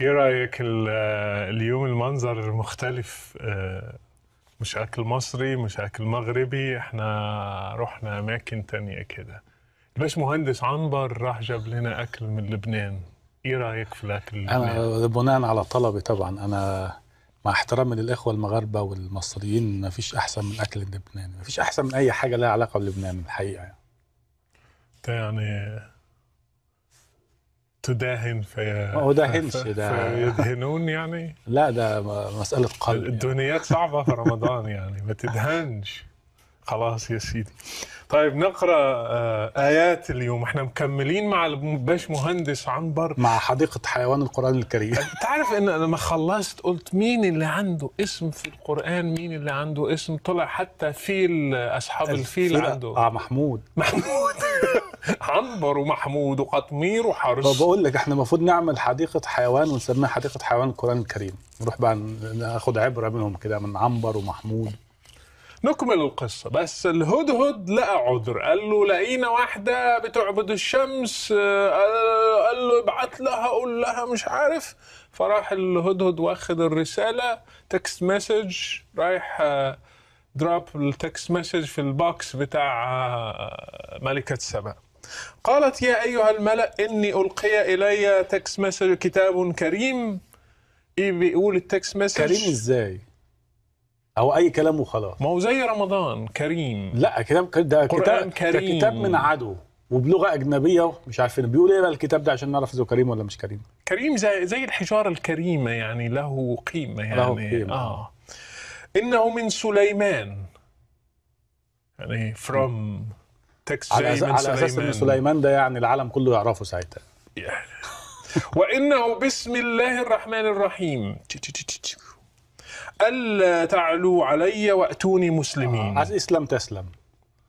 ايه رايك اليوم المنظر مختلف آه، مش اكل مصري مش اكل مغربي احنا رحنا اماكن تانية كده باش مهندس عنبر راح جاب لنا اكل من لبنان ايه رايك في الاكل اللبناني؟ انا بناء على طلبي طبعا انا مع احترامي للاخوه المغاربه والمصريين ما فيش احسن من الاكل اللبناني ما فيش احسن من اي حاجه لها علاقه بلبنان الحقيقه يعني. يعني تداهن في ما هو دهنش ده يدهنون يعني لا ده مساله قلب الدهنيات يعني. صعبه في رمضان يعني ما تدهنش خلاص يا سيدي طيب نقرا آه، ايات اليوم احنا مكملين مع باش مهندس عنبر مع حديقه حيوان القران الكريم تعرف ان انا لما خلصت قلت مين اللي عنده اسم في القران مين اللي عنده اسم طلع حتى فيل اصحاب الفيل, الفيل عنده اه محمود محمود عنبر ومحمود وقطمير وحرش طب بقول لك احنا المفروض نعمل حديقه حيوان ونسميها حديقه حيوان القران الكريم نروح بقى ناخد عبره منهم كده من عنبر ومحمود نكمل القصة بس الهدهد لقى عذر قال له لقينا واحدة بتعبد الشمس آه، قال له ابعت لها قول لها مش عارف فراح الهدهد واخد الرسالة تكست مسج رايح آه، دروب التكست مسج في البوكس بتاع آه، ملكة السماء قالت يا أيها الملأ إني ألقي إلي تكست مسج كتاب كريم إيه بيقول التكست مسج كريم إزاي؟ أو أي كلام وخلاص ما هو زي رمضان كريم لا كلام ده كتاب كريم كتاب من عدو وبلغه اجنبيه مش عارفين بيقول ايه بقى الكتاب ده عشان نعرف اذا كريم ولا مش كريم كريم زي زي الحجاره الكريمه يعني له قيمه يعني له قيمه آه. إنه من سليمان يعني from تكست على, على أساس إن سليمان ده يعني العالم كله يعرفه ساعتها وإنه بسم الله الرحمن الرحيم ألا تعلوا علي وأتوني مسلمين آه. إسلام تسلم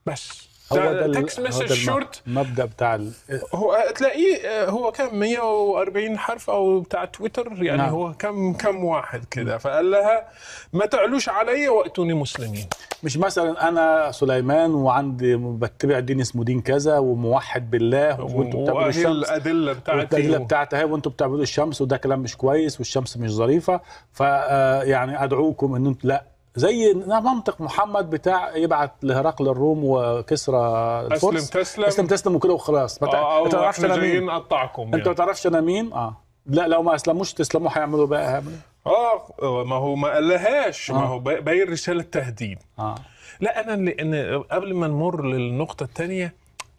بس هو تكست مسج شورت المبدا بتاع ال... هو آه، تلاقيه آه، هو كم 140 حرف او بتاع تويتر يعني نعم. هو كم كم واحد كده فقال لها ما تعلوش عليا واتوني مسلمين مش مثلا انا سليمان وعندي بتبع دين اسمه دين كذا وموحد بالله وانتوا بتعبدوا الشمس الادله بتاعتي الادله بتاعتها وانتوا بتعبدوا الشمس وده كلام مش كويس والشمس مش ظريفه فيعني آه، ادعوكم ان انتم لا زي منطق محمد بتاع يبعت لهرقل الروم وكسرى الفرس اسلم تسلم اسلم تسلم وكده وخلاص ما آه تعرفش انا مين نقطعكم يعني. انت ما يعني. تعرفش انا مين اه لا لو ما اسلموش تسلموا هيعملوا بقى اه ما هو ما قالهاش آه. ما هو باين رساله تهديد اه لا انا لان قبل ما نمر للنقطه الثانيه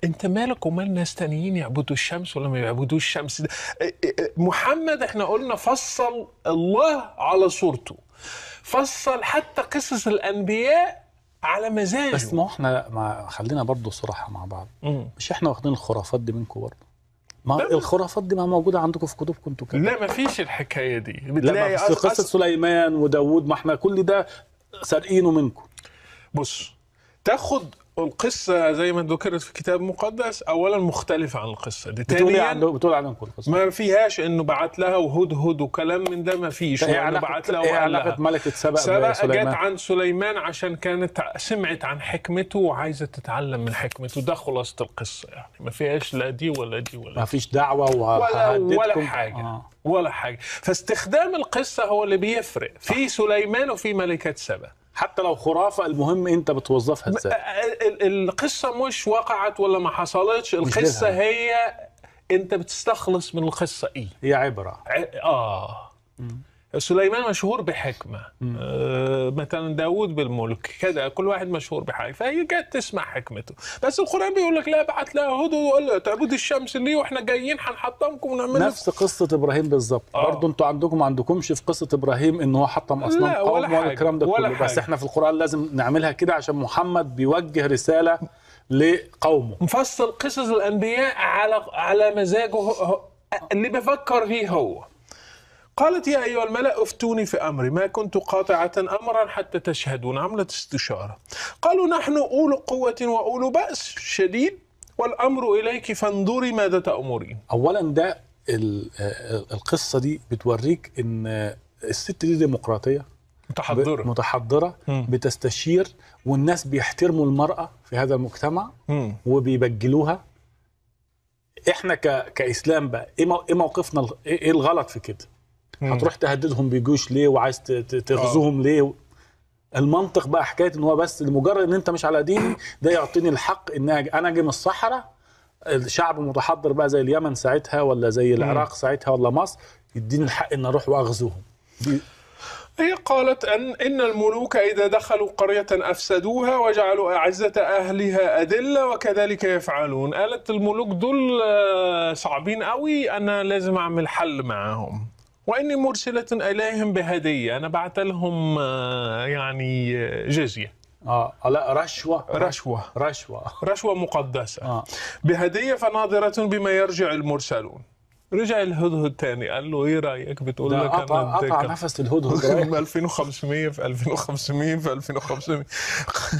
انت مالك ومال ناس تانيين يعبدوا الشمس ولا ما يعبدوش الشمس ده إيه، إيه، إيه، محمد احنا قلنا فصل الله على صورته فصل حتى قصص الانبياء على مزاجه بس ما احنا ما خلينا برضه صراحه مع بعض مم. مش احنا واخدين الخرافات دي منكم برضه ما الخرافات دي ما موجوده عندكم في كتبكم انتوا كده لا ما فيش الحكايه دي بتلاقي بس قصه أص... سليمان وداوود ما احنا كل ده سارقينه منكم بص تاخد القصة زي ما ذكرت في الكتاب المقدس أولا مختلفة عن القصة دي بتقول إيه عن بتقول عنهم كل قصة ما فيهاش إنه بعت لها وهدهد وكلام من ده ما فيش هي علاقة بعت لها إيه علاقة ملكة سبأ سبأ جت عن سليمان عشان كانت سمعت عن حكمته وعايزة تتعلم من حكمته ده خلاصة القصة يعني ما فيهاش لا دي ولا دي ولا ما فيش دعوة ولا ولا حاجة آه. ولا حاجة فاستخدام القصة هو اللي بيفرق في سليمان وفي ملكة سبأ حتى لو خرافه المهم انت بتوظفها ازاي القصه مش وقعت ولا ما حصلتش القصه هي انت بتستخلص من القصه ايه هي عبره ع... اه م. سليمان مشهور بحكمة آه مثلا داود بالملك كذا كل واحد مشهور بحاجة فهي جت تسمع حكمته بس القرآن بيقول لك لا بعت لها هدهد وقال تعبد الشمس ليه واحنا جايين هنحطمكم ونعمل نفس قصة إبراهيم بالظبط آه. برضه انتوا عندكم ما عندكمش في قصة إبراهيم إن هو حطم أصنام قوم ولا, ولا الكلام ده كله حاجة. بس احنا في القرآن لازم نعملها كده عشان محمد بيوجه رسالة لقومه مفصل قصص الأنبياء على على مزاجه اللي بفكر فيه هو قالت يا أيها الملأ افتوني في أمري ما كنت قاطعة أمرا حتى تشهدون عملت استشارة قالوا نحن أولو قوة وأولو بأس شديد والأمر إليك فانظري ماذا تأمرين أولا ده آه، القصة دي بتوريك إن الست دي ديمقراطية متحضرة متحضرة بتستشير والناس بيحترموا المرأة في هذا المجتمع وبيبجلوها احنا ك... كاسلام بقى ايه, إيه موقفنا إيه-, ايه الغلط في كده هتروح تهددهم بجيوش ليه وعايز تغزوهم آه. ليه المنطق بقى حكايه ان هو بس لمجرد ان انت مش على ديني ده يعطيني الحق ان انا اجي من الصحراء الشعب متحضر بقى زي اليمن ساعتها ولا زي العراق ساعتها ولا مصر يديني الحق ان اروح واغزوهم هي قالت أن إن الملوك إذا دخلوا قرية أفسدوها وجعلوا أعزة أهلها أدلة وكذلك يفعلون قالت الملوك دول آه، صعبين قوي أنا لازم أعمل حل معاهم واني مرسله اليهم بهديه انا بعت لهم آه، يعني آه، جزيه اه لا رشوة رشوة رشوة رشوة مقدسة آه. بهدية فناظرة بما يرجع المرسلون رجع الهدهد تاني قال له ايه رايك بتقول لك انا قطع قطع نفس الهدهد ب 2500 في 2500 في 2500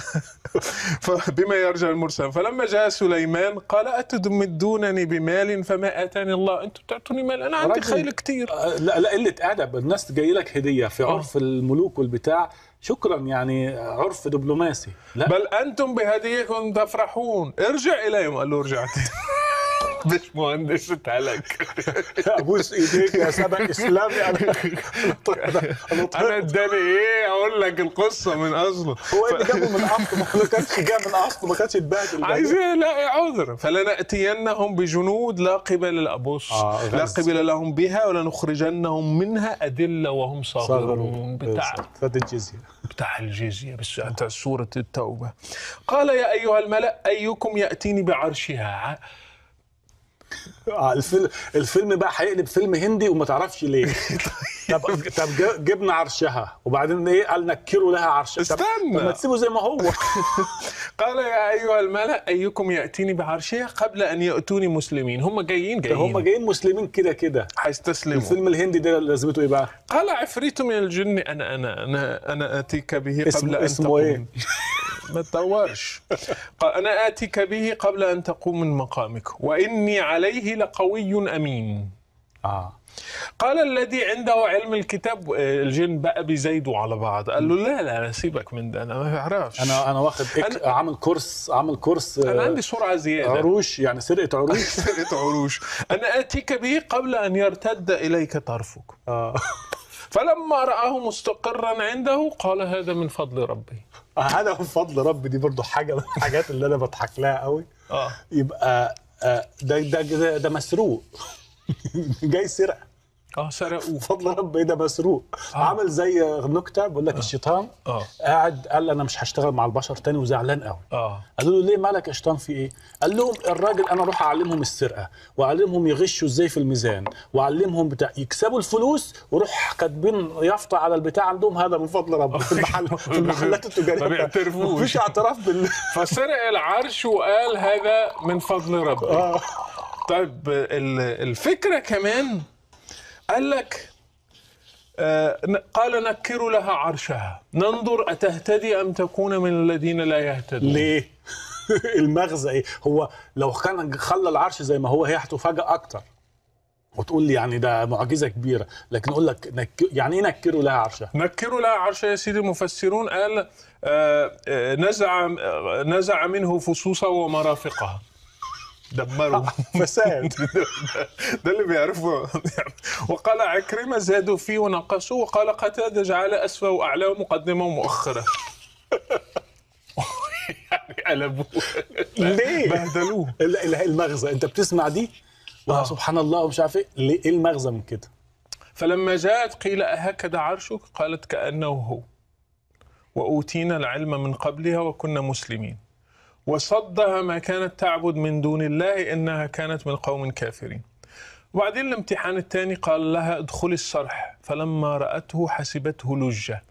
فبما يرجع المرسل فلما جاء سليمان قال اتمدونني بمال فما اتاني الله انتم بتعطوني مال انا عندي خيل كتير آه، لا لا قله ادب الناس جاي لك هديه في آه. عرف الملوك والبتاع شكرا يعني آه، عرف دبلوماسي لا. بل انتم بهديكم تفرحون ارجع اليهم قال له رجعت مهندس اتهلك ابوس ايديك يا سبق اسلامي انا انا اداني ايه اقول لك القصه من اصله هو اللي جابه من اصله ما كانش جاي من اصله ما كانش اتبهدل عايز يلاقي عذر فلناتينهم بجنود لا قبل الابوس لا آه، قبل لهم بها ولنخرجنهم منها ادله وهم صاغرون بتاع الجزيه بتاع الجزيه بس سوره التوبه قال يا ايها الملا ايكم ياتيني بعرشها اه الفيلم الفيلم بقى هيقلب فيلم هندي وما تعرفش ليه طب طب جبنا عرشها وبعدين ايه قال نكروا لها عرشها استنى طب ما تسيبه زي ما هو قال يا ايها الملا ايكم ياتيني بعرشها قبل ان ياتوني مسلمين هم جايين جايين هم جايين مسلمين كده كده هيستسلموا الفيلم الهندي ده لازمته ايه بقى؟ قال عفريت من الجن انا انا انا انا اتيك به قبل ان اسمه ايه؟ ما تطورش قال أنا آتيك به قبل أن تقوم من مقامك وإني عليه لقوي أمين آه. قال الذي عنده علم الكتاب آه، الجن بقى بيزايدوا على بعض قال له لا لا, سيبك من ده انا ما بعرفش انا انا واخد إك... أنا... عامل كورس عامل كورس آه، انا عندي سرعه زياده عروش يعني سرقه عروش سرقه عروش انا اتيك به قبل ان يرتد اليك طرفك اه فلما رآه مستقرا عنده قال هذا من فضل ربي آه، هذا من فضل ربي دي برضو حاجة من الحاجات اللي أنا بضحك لها قوي آه. يبقى آه، ده ده ده مسروق جاي سرقة اه سرقوه فضل ايه ده مسروق آه. عمل زي نكته بيقول لك آه. الشيطان آه. قاعد قال انا مش هشتغل مع البشر تاني وزعلان قوي آه. قالوا له ليه مالك يا شيطان في ايه؟ قال لهم الراجل انا اروح اعلمهم السرقه واعلمهم يغشوا ازاي في الميزان واعلمهم بتاع يكسبوا الفلوس وروح كاتبين يافطه على البتاع عندهم هذا من فضل رب اه. في المحل في المحلات التجاريه ما بيعترفوش مفيش اعتراف بال فسرق العرش وقال هذا من فضل ربي آه. طيب الفكره كمان قال لك آه، قال نكر لها عرشها ننظر أتهتدي أم تكون من الذين لا يهتدون ليه؟ المغزى ايه؟ هو لو كان خلى العرش زي ما هو هي هتفاجأ أكتر وتقول لي يعني ده معجزه كبيره لكن اقول لك نك... يعني ايه نكروا لها عرشها نكروا لها عرشها يا سيدي المفسرون قال آآ آه، آآ آه، نزع نزع منه فصوصه ومرافقها دمروا فساد ده اللي بيعرفه وقال عكرمة زادوا فيه ونقصوا وقال قتادة جعل أسفه وأعلاه ومقدمه ومؤخرة يعني قلبوه ليه؟ بهدلوه المغزى انت بتسمع دي آه. آه، سبحان الله ومش عارف إيه. ايه المغزى من كده فلما جاءت قيل أهكذا عرشك قالت كأنه هو وأوتينا العلم من قبلها وكنا مسلمين وصدها ما كانت تعبد من دون الله إنها كانت من قوم كافرين وبعدين الامتحان الثاني قال لها ادخلي الصرح فلما رأته حسبته لجة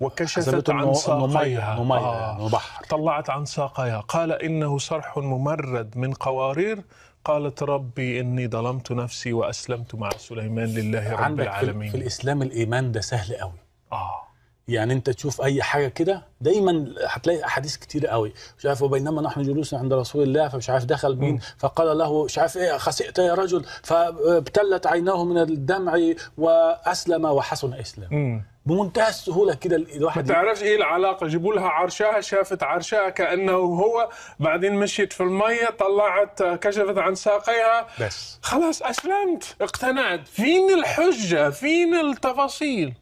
وكشفت عن ساقيها آه طلعت عن ساقيها قال إنه صرح ممرد من قوارير قالت ربي إني ظلمت نفسي وأسلمت مع سليمان لله رب العالمين في الإسلام الإيمان ده سهل قوي آه يعني انت تشوف اي حاجه كده دايما هتلاقي احاديث كتير قوي مش عارف وبينما نحن جلوس عند رسول الله فمش عارف دخل مين فقال له مش عارف ايه خسئت يا رجل فابتلت عيناه من الدمع واسلم وحسن اسلام بمنتهى السهوله كده الواحد ما تعرفش ايه العلاقه جيبوا لها عرشها شافت عرشها كانه هو بعدين مشيت في الميه طلعت كشفت عن ساقيها بس خلاص اسلمت اقتنعت فين الحجه فين التفاصيل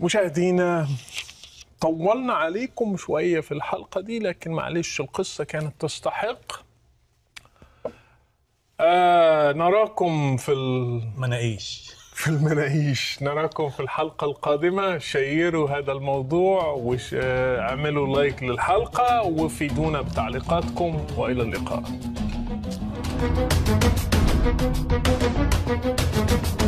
مشاهدينا طولنا عليكم شوية في الحلقة دي لكن معلش القصة كانت تستحق آه نراكم في المناقيش في المناقيش نراكم في الحلقة القادمة شيروا هذا الموضوع واعملوا آه، لايك للحلقة وفيدونا بتعليقاتكم وإلى اللقاء